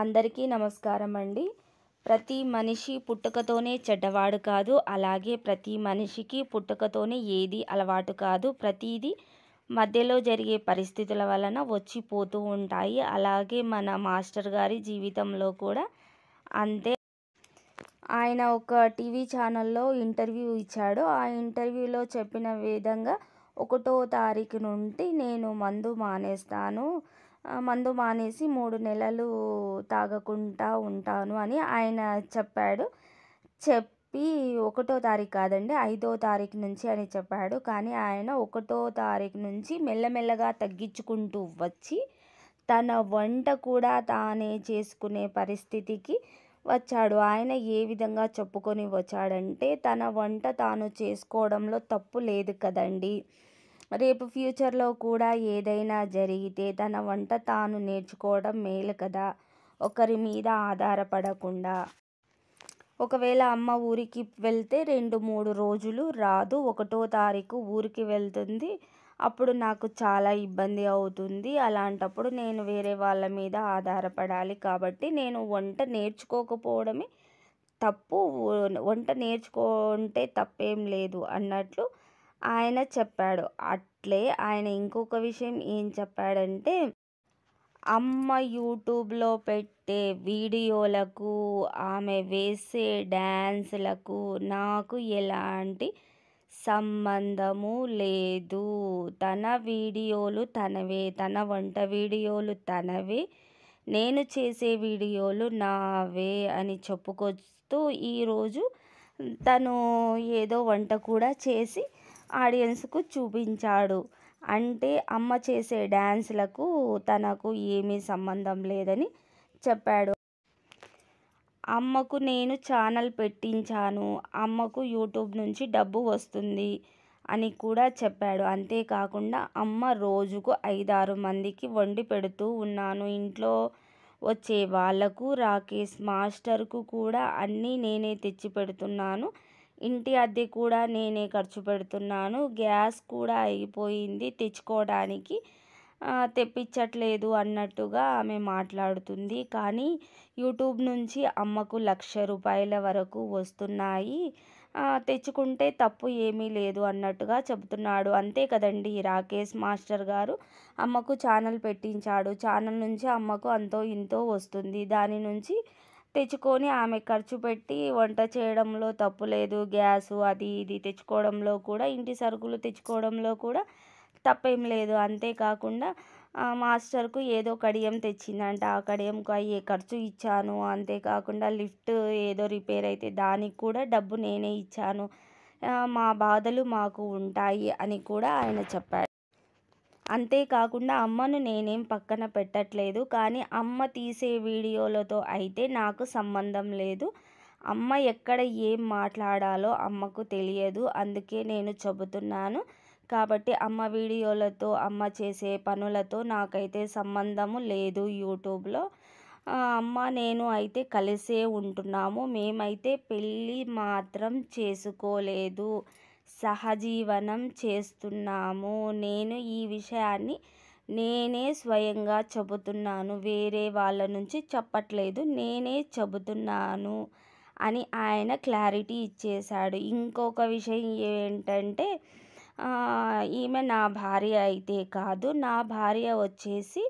అందరికీ నమస్కారం అండి ప్రతి మనిషి పుట్టుకతోనే చెడ్డవాడు కాదు అలాగే ప్రతి మనిషికి పుట్టుకతోనే ఏది అలవాటు కాదు ప్రతిదీ మధ్యలో జరిగే పరిస్థితుల వలన వచ్చిపోతూ ఉంటాయి అలాగే మన మాస్టర్ గారి జీవితంలో కూడా అంతే ఆయన ఒక టీవీ ఛానల్లో ఇంటర్వ్యూ ఇచ్చాడు ఆ ఇంటర్వ్యూలో చెప్పిన విధంగా ఒకటో తారీఖు నుండి నేను మందు మానేస్తాను మందు మానేసి మూడు నెలలు తాగకుండా ఉంటాను అని ఆయన చెప్పాడు చెప్పి ఒకటో తారీఖు కాదండి ఐదో తారీఖు నుంచి అని చెప్పాడు కానీ ఆయన ఒకటో తారీఖు నుంచి మెల్లమెల్లగా తగ్గించుకుంటూ వచ్చి తన వంట కూడా తానే చేసుకునే పరిస్థితికి వచ్చాడు ఆయన ఏ విధంగా చెప్పుకొని వచ్చాడంటే తన వంట తాను చేసుకోవడంలో తప్పు లేదు కదండి రేపు ఫ్యూచర్లో కూడా ఏదైనా జరిగితే తన వంట తాను నేర్చుకోవడం మేలు కదా ఒకరి మీద ఆధారపడకుండా ఒకవేళ అమ్మ ఊరికి వెళ్తే రెండు మూడు రోజులు రాదు ఒకటో తారీఖు ఊరికి వెళ్తుంది అప్పుడు నాకు చాలా ఇబ్బంది అవుతుంది అలాంటప్పుడు నేను వేరే వాళ్ళ మీద ఆధారపడాలి కాబట్టి నేను వంట నేర్చుకోకపోవడమే తప్పు వంట నేర్చుకుంటే తప్పేం లేదు అన్నట్లు ఆయన చెప్పాడు అట్లే ఆయన ఇంకొక విషయం ఏం చెప్పాడంటే అమ్మ యూట్యూబ్లో పెట్టే వీడియోలకు ఆమె వేసే డ్యాన్స్లకు నాకు ఎలాంటి సంబంధము లేదు తన వీడియోలు తనవే తన వంట వీడియోలు తనవే నేను చేసే వీడియోలు నావే అని చెప్పుకొస్తూ ఈరోజు తను ఏదో వంట కూడా చేసి ఆడియన్స్కు చూపించాడు అంటే అమ్మ చేసే డ్యాన్స్లకు తనకు ఏమీ సంబంధం లేదని చెప్పాడు అమ్మకు నేను ఛానల్ పెట్టించాను అమ్మకు యూట్యూబ్ నుంచి డబ్బు వస్తుంది అని కూడా చెప్పాడు అంతేకాకుండా అమ్మ రోజుకు ఐదారు మందికి వండి పెడుతూ ఉన్నాను ఇంట్లో వచ్చే వాళ్ళకు రాకేష్ మాస్టర్కు కూడా అన్నీ నేనే తెచ్చి పెడుతున్నాను ఇంటి అద్దె కూడా నేనే ఖర్చు పెడుతున్నాను గ్యాస్ కూడా అయిపోయింది తెచ్చుకోవడానికి తెప్పించట్లేదు అన్నట్టుగా ఆమె మాట్లాడుతుంది కానీ యూట్యూబ్ నుంచి అమ్మకు లక్ష రూపాయల వరకు వస్తున్నాయి తెచ్చుకుంటే తప్పు ఏమీ లేదు అన్నట్టుగా చెబుతున్నాడు అంతే కదండి రాకేష్ మాస్టర్ గారు అమ్మకు ఛానల్ పెట్టించాడు ఛానల్ నుంచి అమ్మకు అంతో ఇంతో వస్తుంది దాని నుంచి తెచ్చుకొని ఆమె ఖర్చు పెట్టి వంట చేయడంలో తప్పు లేదు గ్యాసు అది ఇది తెచ్చుకోవడంలో కూడా ఇంటి సరుకులు తెచ్చుకోవడంలో కూడా తప్పేం లేదు అంతేకాకుండా మాస్టర్కు ఏదో కడియం తెచ్చిందంట ఆ కడియంకు అయ్యే ఖర్చు ఇచ్చాను అంతేకాకుండా లిఫ్ట్ ఏదో రిపేర్ అయితే దానికి కూడా డబ్బు నేనే ఇచ్చాను మా బాధలు మాకు ఉంటాయి అని కూడా ఆయన చెప్పాడు అంతేకాకుండా అమ్మను నేనేం పక్కన పెట్టట్లేదు కానీ అమ్మ తీసే వీడియోలతో అయితే నాకు సంబంధం లేదు అమ్మ ఎక్కడ ఏం మాట్లాడాలో అమ్మకు తెలియదు అందుకే నేను చెబుతున్నాను కాబట్టి అమ్మ వీడియోలతో అమ్మ చేసే పనులతో నాకైతే సంబంధము లేదు యూట్యూబ్లో అమ్మ నేను అయితే కలిసే ఉంటున్నాము మేమైతే పెళ్ళి మాత్రం చేసుకోలేదు సహజీవనం చేస్తున్నాము నేను ఈ విషయాన్ని నేనే స్వయంగా చెబుతున్నాను వేరే వాళ్ళ నుంచి చెప్పట్లేదు నేనే చెబుతున్నాను అని ఆయన క్లారిటీ ఇచ్చేశాడు ఇంకొక విషయం ఏంటంటే ఈమె నా భార్య అయితే కాదు నా భార్య వచ్చేసి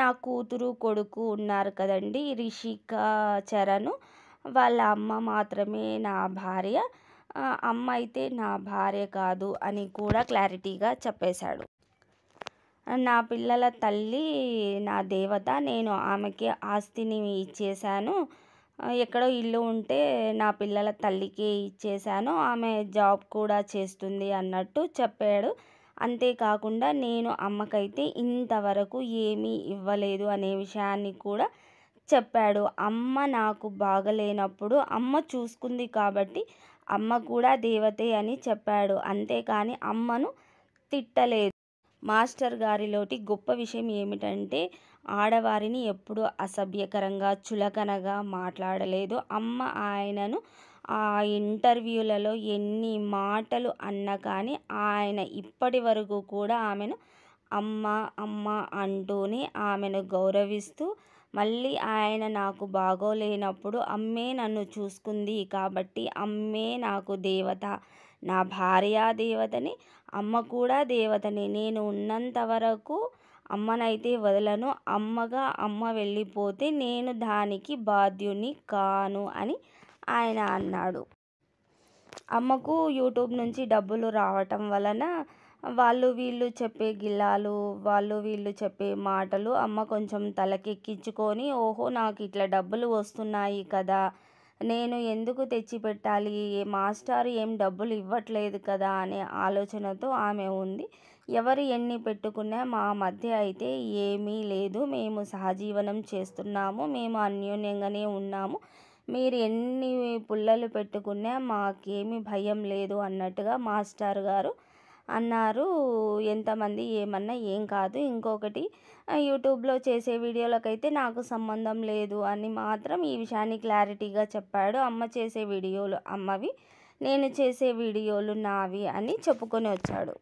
నా కూతురు కొడుకు ఉన్నారు కదండి రిషిక చరణ్ వాళ్ళ అమ్మ మాత్రమే నా భార్య అమ్మ అయితే నా భార్య కాదు అని కూడా క్లారిటీగా చెప్పేశాడు నా పిల్లల తల్లి నా దేవత నేను ఆమెకి ఆస్తిని ఇచ్చేశాను ఎక్కడో ఇల్లు ఉంటే నా పిల్లల తల్లికి ఇచ్చేశాను ఆమె జాబ్ కూడా చేస్తుంది అన్నట్టు చెప్పాడు అంతేకాకుండా నేను అమ్మకైతే ఇంతవరకు ఏమీ ఇవ్వలేదు అనే విషయాన్ని కూడా చెప్పాడు అమ్మ నాకు బాగలేనప్పుడు అమ్మ చూసుకుంది కాబట్టి అమ్మ కూడా దేవతే అని చెప్పాడు అంతేకాని అమ్మను తిట్టలేదు మాస్టర్ గారిలోటి గొప్ప విషయం ఏమిటంటే ఆడవారిని ఎప్పుడూ అసభ్యకరంగా చులకనగా మాట్లాడలేదు అమ్మ ఆయనను ఆ ఇంటర్వ్యూలలో ఎన్ని మాటలు అన్నా కానీ ఆయన ఇప్పటి వరకు కూడా ఆమెను అమ్మ అమ్మ అంటూనే ఆమెను గౌరవిస్తూ మళ్ళీ ఆయన నాకు బాగోలేనప్పుడు అమ్మే నన్ను చూసుకుంది కాబట్టి అమ్మే నాకు దేవత నా భార్య దేవతని అమ్మ కూడా దేవతని నేను ఉన్నంత వరకు అమ్మనైతే వదలను అమ్మగా అమ్మ వెళ్ళిపోతే నేను దానికి బాధ్యుని కాను అని ఆయన అన్నాడు అమ్మకు యూట్యూబ్ నుంచి డబ్బులు రావటం వలన వాళ్ళు వీళ్ళు చెప్పే గిల్లాలు వాళ్ళు వీళ్ళు చెప్పే మాటలు అమ్మ కొంచెం తలకెక్కించుకొని ఓహో నాకు ఇట్లా డబ్బులు వస్తున్నాయి కదా నేను ఎందుకు తెచ్చిపెట్టాలి మాస్టారు ఏం డబ్బులు ఇవ్వట్లేదు కదా అనే ఆలోచనతో ఆమె ఉంది ఎవరు ఎన్ని పెట్టుకున్నా మా మధ్య అయితే ఏమీ లేదు మేము సహజీవనం చేస్తున్నాము మేము అన్యోన్యంగానే ఉన్నాము మీరు ఎన్ని పుల్లలు పెట్టుకున్నా మాకేమీ భయం లేదు అన్నట్టుగా మాస్టర్ గారు అన్నారు ఎంతమంది ఏమన్నా ఏం కాదు ఇంకొకటి యూట్యూబ్లో చేసే వీడియోలకైతే నాకు సంబంధం లేదు అని మాత్రం ఈ విషయాన్ని క్లారిటీగా చెప్పాడు అమ్మ చేసే వీడియోలు అమ్మవి నేను చేసే వీడియోలు నావి అని చెప్పుకొని వచ్చాడు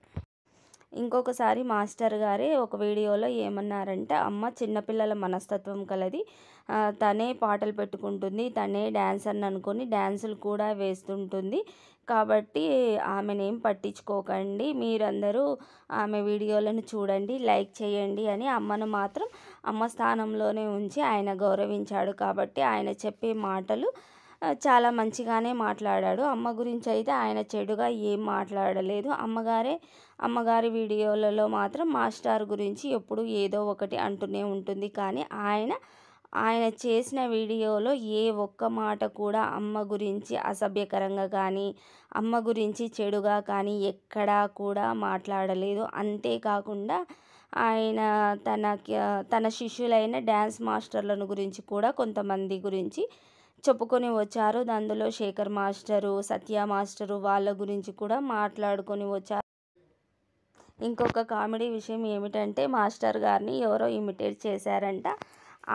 ఇంకొకసారి మాస్టర్ గారే ఒక వీడియోలో ఏమన్నారంటే అమ్మ చిన్నపిల్లల మనస్తత్వం కలది తనే పాటలు పెట్టుకుంటుంది తనే డ్యాన్సర్ని అనుకొని డ్యాన్సులు కూడా వేస్తుంటుంది కాబట్టి ఆమెనేం పట్టించుకోకండి మీరందరూ ఆమె వీడియోలను చూడండి లైక్ చేయండి అని అమ్మను మాత్రం అమ్మ స్థానంలోనే ఉంచి ఆయన గౌరవించాడు కాబట్టి ఆయన చెప్పే మాటలు చాలా మంచిగానే మాట్లాడాడు అమ్మ గురించి అయితే ఆయన చెడుగా ఏం మాట్లాడలేదు అమ్మగారే అమ్మగారి వీడియోలలో మాత్రం మాస్టార్ గురించి ఎప్పుడు ఏదో ఒకటి అంటూనే ఉంటుంది కానీ ఆయన ఆయన చేసిన వీడియోలో ఏ ఒక్క మాట కూడా అమ్మ గురించి అసభ్యకరంగా కానీ అమ్మ గురించి చెడుగా కానీ ఎక్కడా కూడా మాట్లాడలేదు అంతేకాకుండా ఆయన తన తన శిష్యులైన డ్యాన్స్ మాస్టర్లను గురించి కూడా కొంతమంది గురించి చెప్పుకొని వచ్చారు అందులో శేఖర్ మాస్టరు సత్య మాస్టరు వాళ్ళ గురించి కూడా మాట్లాడుకొని వచ్చారు ఇంకొక కామెడీ విషయం ఏమిటంటే మాస్టర్ గారిని ఎవరో ఇమిటేట్ చేశారంట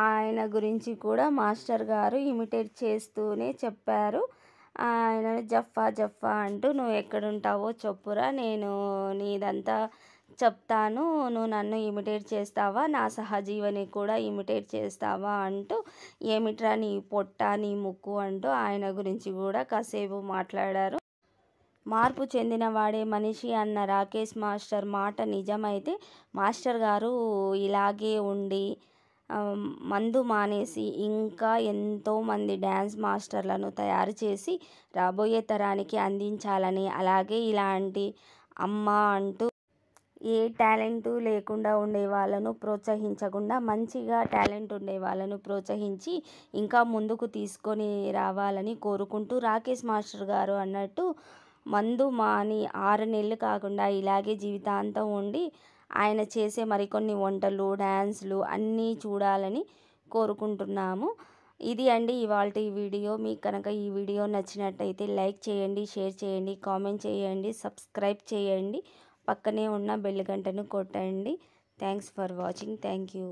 ఆయన గురించి కూడా మాస్టర్ గారు ఇమిటేట్ చేస్తూనే చెప్పారు ఆయన జఫ్ఫా జఫ్ఫా అంటూ నువ్వు ఎక్కడుంటావో చెప్పురా నేను నీదంతా చెప్తాను నువ్వు నన్ను ఇమిటేట్ చేస్తావా నా సహజీవని కూడా ఇమిటేట్ చేస్తావా అంటూ ఏమిట్రా నీ పొట్ట నీ ముక్కు అంటూ ఆయన గురించి కూడా కాసేపు మాట్లాడారు మార్పు చెందిన వాడే మనిషి అన్న రాకేష్ మాస్టర్ మాట నిజమైతే మాస్టర్ గారు ఇలాగే ఉండి మందు మానేసి ఇంకా ఎంతోమంది డ్యాన్స్ మాస్టర్లను తయారు చేసి రాబోయే తరానికి అందించాలని అలాగే ఇలాంటి అమ్మ అంటూ ఏ టాలెంట్ లేకుండా ఉండే వాళ్ళను ప్రోత్సహించకుండా మంచిగా టాలెంట్ ఉండే వాళ్ళను ప్రోత్సహించి ఇంకా ముందుకు తీసుకొని రావాలని కోరుకుంటూ రాకేష్ మాస్టర్ గారు అన్నట్టు మందు మాని ఆరు నెలలు కాకుండా ఇలాగే జీవితాంతం ఉండి ఆయన చేసే మరికొన్ని వంటలు డ్యాన్స్లు అన్నీ చూడాలని కోరుకుంటున్నాము ఇది అండి ఇవాళ వీడియో మీకు కనుక ఈ వీడియో నచ్చినట్టయితే లైక్ చేయండి షేర్ చేయండి కామెంట్ చేయండి సబ్స్క్రైబ్ చేయండి పక్కనే ఉన్న బెల్ గంటను కొట్టండి thanks for watching thank you